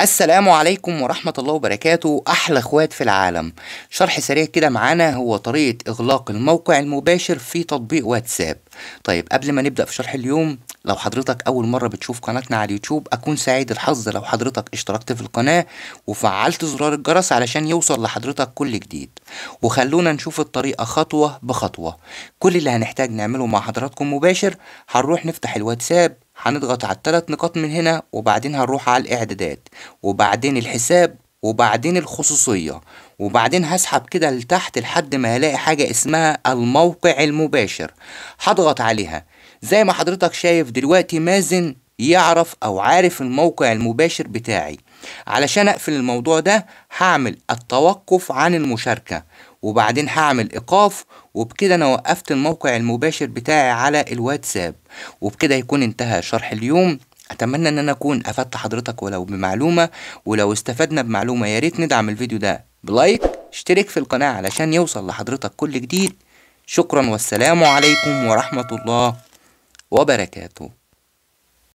السلام عليكم ورحمة الله وبركاته أحلى إخوات في العالم شرح سريع كده معانا هو طريقة إغلاق الموقع المباشر في تطبيق واتساب طيب قبل ما نبدأ في شرح اليوم لو حضرتك أول مرة بتشوف قناتنا على اليوتيوب أكون سعيد الحظ لو حضرتك اشتركت في القناة وفعلت زرار الجرس علشان يوصل لحضرتك كل جديد وخلونا نشوف الطريقة خطوة بخطوة كل اللي هنحتاج نعمله مع حضراتكم مباشر هنروح نفتح الواتساب هنضغط على الثلاث نقاط من هنا وبعدين هنروح على الاعدادات وبعدين الحساب وبعدين الخصوصية وبعدين هسحب كده لتحت لحد ما هلاقي حاجة اسمها الموقع المباشر هضغط عليها زي ما حضرتك شايف دلوقتي مازن يعرف أو عارف الموقع المباشر بتاعي علشان أقفل الموضوع ده هعمل التوقف عن المشاركة وبعدين هعمل إيقاف وبكده أنا وقفت الموقع المباشر بتاعي على الواتساب وبكده يكون انتهى شرح اليوم اتمنى ان انا اكون افدت حضرتك ولو بمعلومه ولو استفدنا بمعلومه يا ريت ندعم الفيديو ده بلايك اشترك في القناه علشان يوصل لحضرتك كل جديد شكرا والسلام عليكم ورحمه الله وبركاته